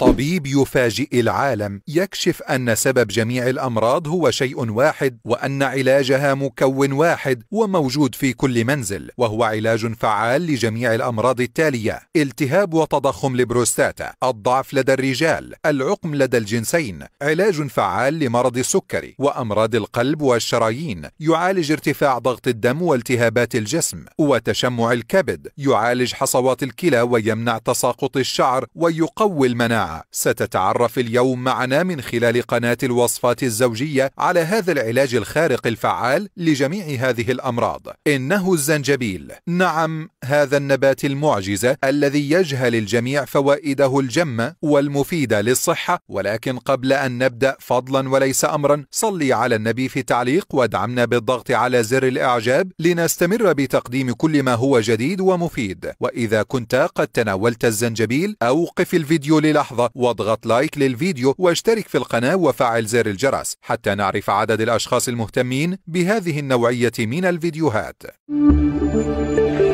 طبيب يفاجئ العالم يكشف ان سبب جميع الامراض هو شيء واحد وان علاجها مكون واحد وموجود في كل منزل وهو علاج فعال لجميع الامراض التاليه التهاب وتضخم البروستاتا الضعف لدى الرجال العقم لدى الجنسين علاج فعال لمرض السكري وامراض القلب والشرايين يعالج ارتفاع ضغط الدم والتهابات الجسم وتشمع الكبد يعالج حصوات الكلى ويمنع تساقط الشعر ويقوي المناعه ستتعرف اليوم معنا من خلال قناة الوصفات الزوجية على هذا العلاج الخارق الفعال لجميع هذه الأمراض إنه الزنجبيل نعم هذا النبات المعجزة الذي يجهل الجميع فوائده الجمة والمفيدة للصحة ولكن قبل أن نبدأ فضلا وليس أمرا صلي على النبي في تعليق وادعمنا بالضغط على زر الإعجاب لنستمر بتقديم كل ما هو جديد ومفيد وإذا كنت قد تناولت الزنجبيل أوقف الفيديو للحظة اللحظة واضغط لايك للفيديو واشترك في القناة وفعل زر الجرس حتى نعرف عدد الأشخاص المهتمين بهذه النوعية من الفيديوهات